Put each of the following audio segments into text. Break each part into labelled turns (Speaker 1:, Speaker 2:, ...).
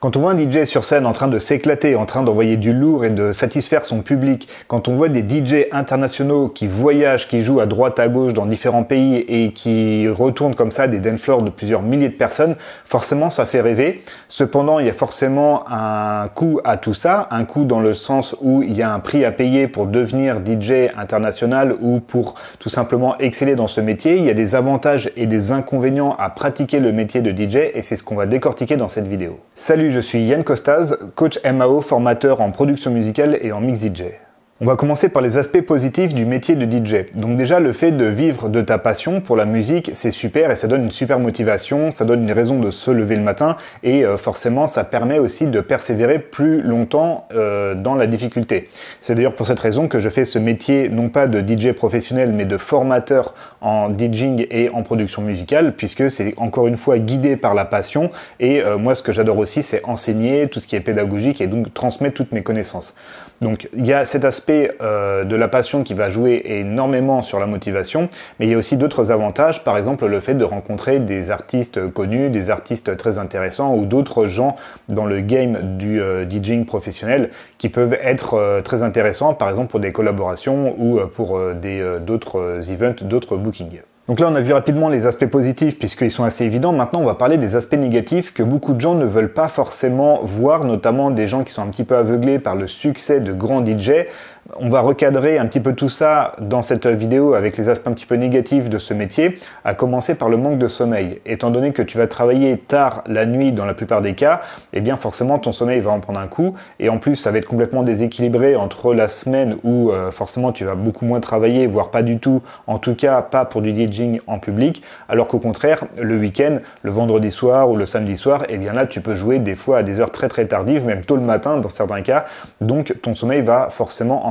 Speaker 1: Quand on voit un DJ sur scène en train de s'éclater, en train d'envoyer du lourd et de satisfaire son public, quand on voit des DJ internationaux qui voyagent, qui jouent à droite, à gauche dans différents pays et qui retournent comme ça des dance de plusieurs milliers de personnes, forcément ça fait rêver. Cependant, il y a forcément un coût à tout ça, un coût dans le sens où il y a un prix à payer pour devenir DJ international ou pour tout simplement exceller dans ce métier. Il y a des avantages et des inconvénients à pratiquer le métier de DJ et c'est ce qu'on va décortiquer dans cette vidéo. Salut je suis Yann Costaz, coach MAO, formateur en production musicale et en mix DJ. On va commencer par les aspects positifs du métier de DJ. Donc déjà le fait de vivre de ta passion pour la musique, c'est super et ça donne une super motivation, ça donne une raison de se lever le matin et euh, forcément ça permet aussi de persévérer plus longtemps euh, dans la difficulté. C'est d'ailleurs pour cette raison que je fais ce métier non pas de DJ professionnel mais de formateur en DJing et en production musicale puisque c'est encore une fois guidé par la passion et euh, moi ce que j'adore aussi c'est enseigner tout ce qui est pédagogique et donc transmettre toutes mes connaissances. Donc il y a cet aspect euh, de la passion qui va jouer énormément sur la motivation, mais il y a aussi d'autres avantages, par exemple le fait de rencontrer des artistes connus, des artistes très intéressants ou d'autres gens dans le game du euh, DJing professionnel qui peuvent être euh, très intéressants, par exemple pour des collaborations ou pour d'autres events, d'autres bookings. Donc là, on a vu rapidement les aspects positifs puisqu'ils sont assez évidents. Maintenant, on va parler des aspects négatifs que beaucoup de gens ne veulent pas forcément voir, notamment des gens qui sont un petit peu aveuglés par le succès de grands DJ. On va recadrer un petit peu tout ça dans cette vidéo avec les aspects un petit peu négatifs de ce métier, à commencer par le manque de sommeil. Étant donné que tu vas travailler tard la nuit dans la plupart des cas, eh bien forcément ton sommeil va en prendre un coup et en plus ça va être complètement déséquilibré entre la semaine où euh, forcément tu vas beaucoup moins travailler, voire pas du tout, en tout cas pas pour du DJing en public, alors qu'au contraire le week-end, le vendredi soir ou le samedi soir, eh bien là tu peux jouer des fois à des heures très très tardives, même tôt le matin dans certains cas, donc ton sommeil va forcément en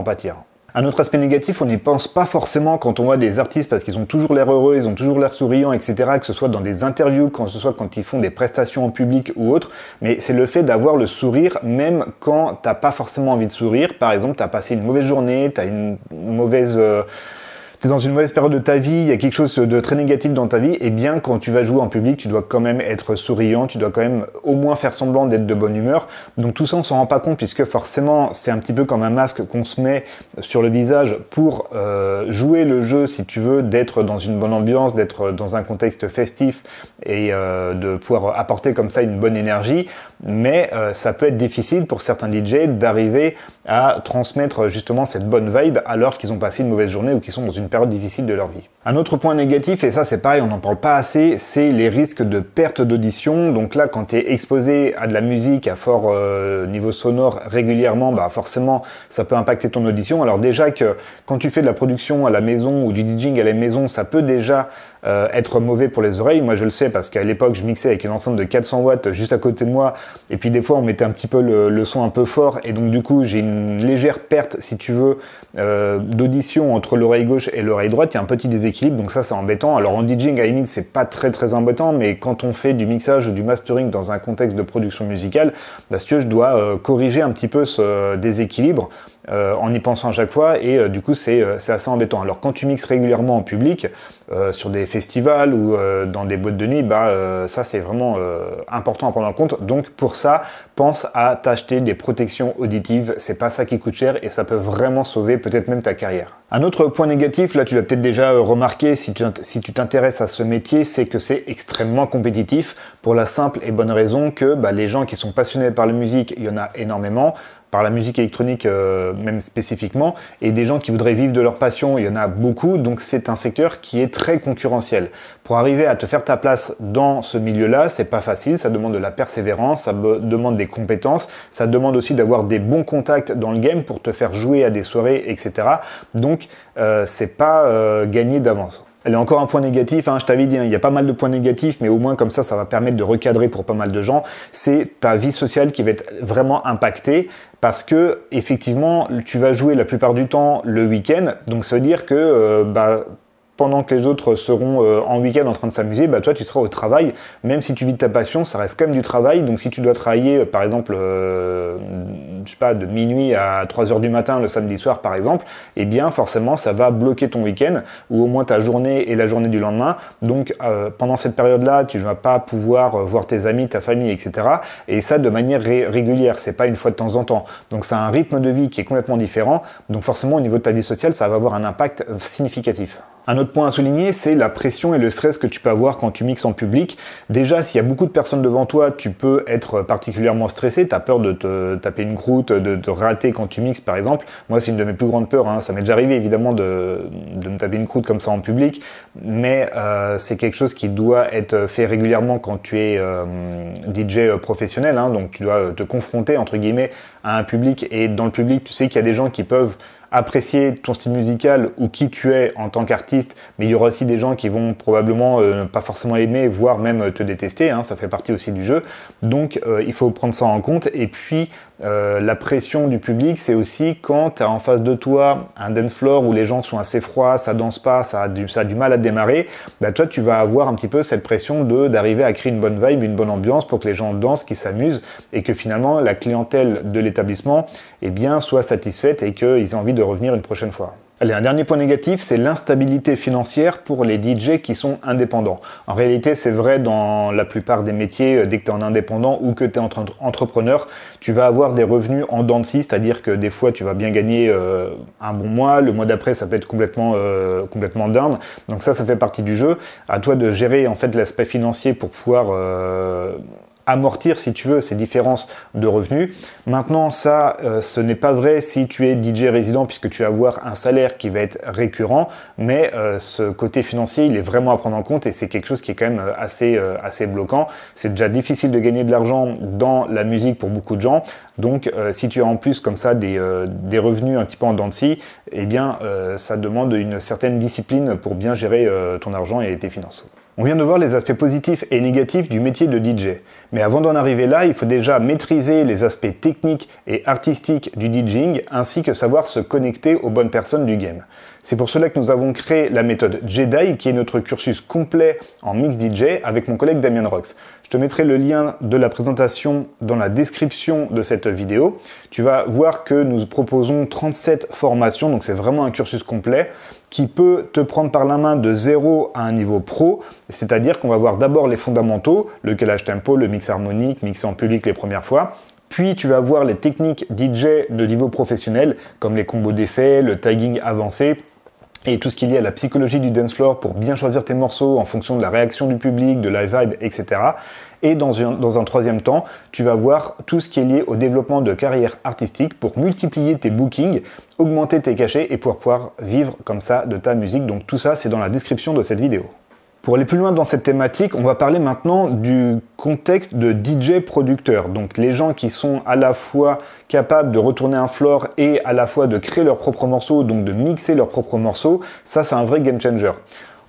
Speaker 1: un autre aspect négatif, on n'y pense pas forcément quand on voit des artistes parce qu'ils ont toujours l'air heureux, ils ont toujours l'air souriants, etc. Que ce soit dans des interviews, que ce soit quand ils font des prestations en public ou autre, mais c'est le fait d'avoir le sourire même quand t'as pas forcément envie de sourire. Par exemple, t'as passé une mauvaise journée, t'as une mauvaise euh, tu es dans une mauvaise période de ta vie, il y a quelque chose de très négatif dans ta vie, et eh bien quand tu vas jouer en public, tu dois quand même être souriant, tu dois quand même au moins faire semblant d'être de bonne humeur. Donc tout ça, on s'en rend pas compte puisque forcément, c'est un petit peu comme un masque qu'on se met sur le visage pour euh, jouer le jeu, si tu veux, d'être dans une bonne ambiance, d'être dans un contexte festif et euh, de pouvoir apporter comme ça une bonne énergie. Mais euh, ça peut être difficile pour certains DJ d'arriver à transmettre justement cette bonne vibe alors qu'ils ont passé une mauvaise journée ou qu'ils sont dans une période difficile de leur vie. Un autre point négatif, et ça c'est pareil, on n'en parle pas assez, c'est les risques de perte d'audition. Donc là, quand tu es exposé à de la musique à fort euh, niveau sonore régulièrement, bah, forcément, ça peut impacter ton audition. Alors déjà que quand tu fais de la production à la maison ou du DJing à la maison, ça peut déjà euh, être mauvais pour les oreilles. Moi, je le sais parce qu'à l'époque, je mixais avec une enceinte de 400 watts juste à côté de moi. Et puis, des fois, on mettait un petit peu le, son un peu fort. Et donc, du coup, j'ai une légère perte, si tu veux, euh, d'audition entre l'oreille gauche et l'oreille droite. Il y a un petit déséquilibre. Donc, ça, c'est embêtant. Alors, en DJing, à c'est pas très, très embêtant. Mais quand on fait du mixage ou du mastering dans un contexte de production musicale, parce bah, que je dois euh, corriger un petit peu ce déséquilibre euh, en y pensant à chaque fois et euh, du coup euh, c'est assez embêtant. Alors quand tu mixes régulièrement en public, sur des festivals ou dans des boîtes de nuit, bah, ça c'est vraiment important à prendre en compte. Donc pour ça, pense à t'acheter des protections auditives, c'est pas ça qui coûte cher et ça peut vraiment sauver peut-être même ta carrière. Un autre point négatif, là tu l'as peut-être déjà remarqué si tu t'intéresses à ce métier, c'est que c'est extrêmement compétitif pour la simple et bonne raison que bah, les gens qui sont passionnés par la musique, il y en a énormément par la musique électronique euh, même spécifiquement, et des gens qui voudraient vivre de leur passion, il y en a beaucoup, donc c'est un secteur qui est très concurrentiel. Pour arriver à te faire ta place dans ce milieu-là, c'est pas facile, ça demande de la persévérance, ça demande des compétences, ça demande aussi d'avoir des bons contacts dans le game pour te faire jouer à des soirées, etc. Donc euh, c'est pas euh, gagné d'avance. Elle est encore un point négatif, hein, je t'avais dit, hein, il y a pas mal de points négatifs, mais au moins comme ça, ça va permettre de recadrer pour pas mal de gens. C'est ta vie sociale qui va être vraiment impactée parce que effectivement, tu vas jouer la plupart du temps le week-end, donc ça veut dire que euh, bah, pendant que les autres seront euh, en week-end en train de s'amuser, bah toi tu seras au travail. Même si tu vis de ta passion, ça reste quand même du travail. Donc si tu dois travailler, euh, par exemple, pas, de minuit à 3 heures du matin le samedi soir par exemple, eh bien forcément ça va bloquer ton week-end ou au moins ta journée et la journée du lendemain. Donc euh, pendant cette période-là, tu ne vas pas pouvoir euh, voir tes amis, ta famille, etc. Et ça de manière régulière, c'est pas une fois de temps en temps. Donc c'est un rythme de vie qui est complètement différent. Donc forcément au niveau de ta vie sociale, ça va avoir un impact euh, significatif. Un autre point à souligner, c'est la pression et le stress que tu peux avoir quand tu mixes en public. Déjà, s'il y a beaucoup de personnes devant toi, tu peux être particulièrement stressé, tu as peur de te taper une croûte, de te rater quand tu mixes par exemple. Moi, c'est une de mes plus grandes peurs, hein. ça m'est déjà arrivé évidemment de, me taper une croûte comme ça en public, mais euh, c'est quelque chose qui doit être fait régulièrement quand tu es euh, DJ professionnel, hein. donc tu dois te confronter entre guillemets à un public et dans le public, tu sais qu'il y a des gens qui peuvent apprécier ton style musical ou qui tu es en tant qu'artiste, mais il y aura aussi des gens qui vont probablement euh, pas forcément aimer, voire même te détester, hein, ça fait partie aussi du jeu. Donc euh, il faut prendre ça en compte. Et puis euh, la pression du public, c'est aussi quand tu as en face de toi un dance floor où les gens sont assez froids, ça danse pas, ça a du, ça du mal à démarrer, bah, toi tu vas avoir un petit peu cette pression de d'arriver à créer une bonne vibe, une bonne ambiance pour que les gens dansent, qu'ils s'amusent et que finalement la clientèle de l'établissement eh bien, soit satisfaite et qu'ils aient envie de revenir une prochaine fois. Allez, un dernier point négatif, c'est l'instabilité financière pour les DJ qui sont indépendants. En réalité, c'est vrai dans la plupart des métiers, euh, dès que tu es en indépendant ou que tu es entrepreneur, tu vas avoir des revenus en dents de scie, c'est-à-dire que des fois, tu vas bien gagner euh, un bon mois, le mois d'après, ça peut être complètement, euh, complètement dingue. Donc ça, ça fait partie du jeu. À toi de gérer en fait l'aspect financier pour pouvoir amortir, si tu veux, ces différences de revenus. Maintenant, ça, euh, ce n'est pas vrai si tu es DJ résident, puisque tu vas avoir un salaire qui va être récurrent, mais euh, ce côté financier, il est vraiment à prendre en compte et c'est quelque chose qui est quand même euh, assez, assez bloquant. C'est déjà difficile de gagner de l'argent dans la musique pour beaucoup de gens. Donc, si tu as en plus comme ça des, des revenus un petit peu en dents de scie, eh bien, ça demande une certaine discipline pour bien gérer ton argent et tes finances. On vient de voir les aspects positifs et négatifs du métier de DJ. Mais avant d'en arriver là, il faut déjà maîtriser les aspects techniques et artistiques du DJing ainsi que savoir se connecter aux bonnes personnes du game. C'est pour cela que nous avons créé la méthode Jedi, qui est notre cursus complet en mix DJ avec mon collègue Damien Rox. Je te mettrai le lien de la présentation dans la description de cette vidéo. Tu vas voir que nous proposons 37 formations, donc c'est vraiment un cursus complet qui peut te prendre par la main de zéro à un niveau pro, c'est-à-dire qu'on va voir d'abord les fondamentaux, le calage tempo, le mix harmonique, mixer en public les premières fois, puis tu vas voir les techniques DJ de niveau professionnel, comme les combos d'effets, le tagging avancé, et tout ce qui est lié à la psychologie du dance floor pour bien choisir tes morceaux en fonction de la réaction du public, de la vibe, etc. Et dans un, troisième temps, tu vas voir tout ce qui est lié au développement de carrière artistique pour multiplier tes bookings, augmenter tes cachets et pouvoir pouvoir vivre comme ça de ta musique. Donc tout ça, c'est dans la description de cette vidéo. Pour aller plus loin dans cette thématique, on va parler maintenant du contexte de DJ producteur. Donc les gens qui sont à la fois capables de retourner un floor et à la fois de créer leurs propres morceaux, donc de mixer leurs propres morceaux, ça c'est un vrai game changer.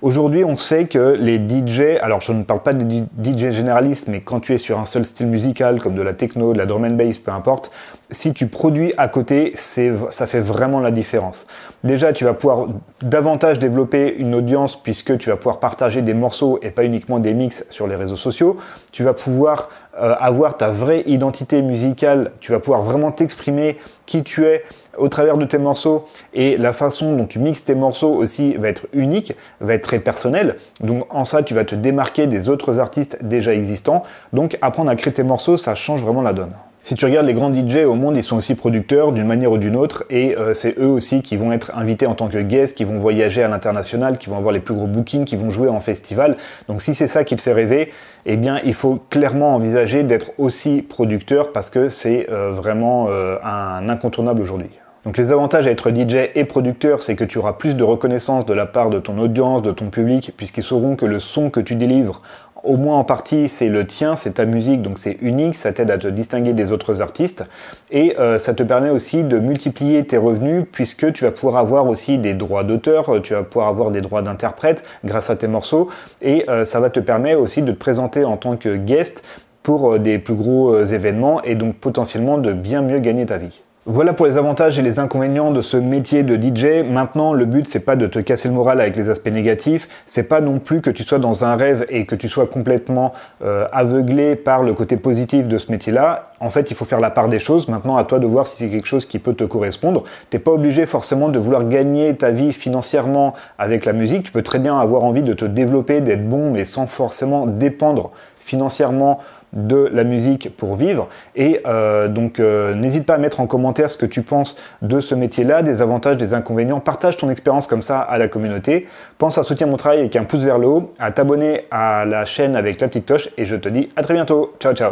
Speaker 1: Aujourd'hui, on sait que les DJ, alors je ne parle pas des DJ généralistes, mais quand tu es sur un seul style musical, comme de la techno, de la drum and bass, peu importe, si tu produis à côté, ça fait vraiment la différence. Déjà, tu vas pouvoir davantage développer une audience puisque tu vas pouvoir partager des morceaux et pas uniquement des mix sur les réseaux sociaux. Tu vas pouvoir euh, avoir ta vraie identité musicale, tu vas pouvoir vraiment t'exprimer qui tu es au travers de tes morceaux et la façon dont tu mixes tes morceaux aussi va être unique, va être très personnelle. Donc en ça, tu vas te démarquer des autres artistes déjà existants. Donc apprendre à créer tes morceaux, ça change vraiment la donne. Si tu regardes les grands DJ au monde, ils sont aussi producteurs d'une manière ou d'une autre, et euh, c'est eux aussi qui vont être invités en tant que guests, qui vont voyager à l'international, qui vont avoir les plus gros bookings, qui vont jouer en festival. Donc si c'est ça qui te fait rêver, eh bien il faut clairement envisager d'être aussi producteur parce que c'est euh, vraiment euh, un incontournable aujourd'hui. Donc les avantages à être DJ et producteur, c'est que tu auras plus de reconnaissance de la part de ton audience, de ton public, puisqu'ils sauront que le son que tu délivres au moins en partie, c'est le tien, c'est ta musique, donc c'est unique, ça t'aide à te distinguer des autres artistes. Et euh, ça te permet aussi de multiplier tes revenus, puisque tu vas pouvoir avoir aussi des droits d'auteur, euh, tu vas pouvoir avoir des droits d'interprète grâce à tes morceaux. Et euh, ça va te permettre aussi de te présenter en tant que guest pour des plus gros événements et donc potentiellement de bien mieux gagner ta vie. Voilà pour les avantages et les inconvénients de ce métier de DJ. Maintenant, le but c'est pas de te casser le moral avec les aspects négatifs, c'est pas non plus que tu sois dans un rêve et que tu sois complètement euh, aveuglé par le côté positif de ce métier-là. En fait, il faut faire la part des choses. Maintenant, à toi de voir si c'est quelque chose qui peut te correspondre. T'es pas obligé forcément de vouloir gagner ta vie financièrement avec la musique. Tu peux très bien avoir envie de te développer, d'être bon, mais sans forcément dépendre financièrement de la musique pour vivre. Et euh, donc, euh, n'hésite pas à mettre en commentaire ce que tu penses de ce métier-là, des avantages, des inconvénients. Partage ton expérience comme ça à la communauté. Pense à soutenir mon travail avec un pouce vers le haut, à t'abonner à la chaîne avec la petite cloche. Et je te dis à très bientôt. Ciao, ciao.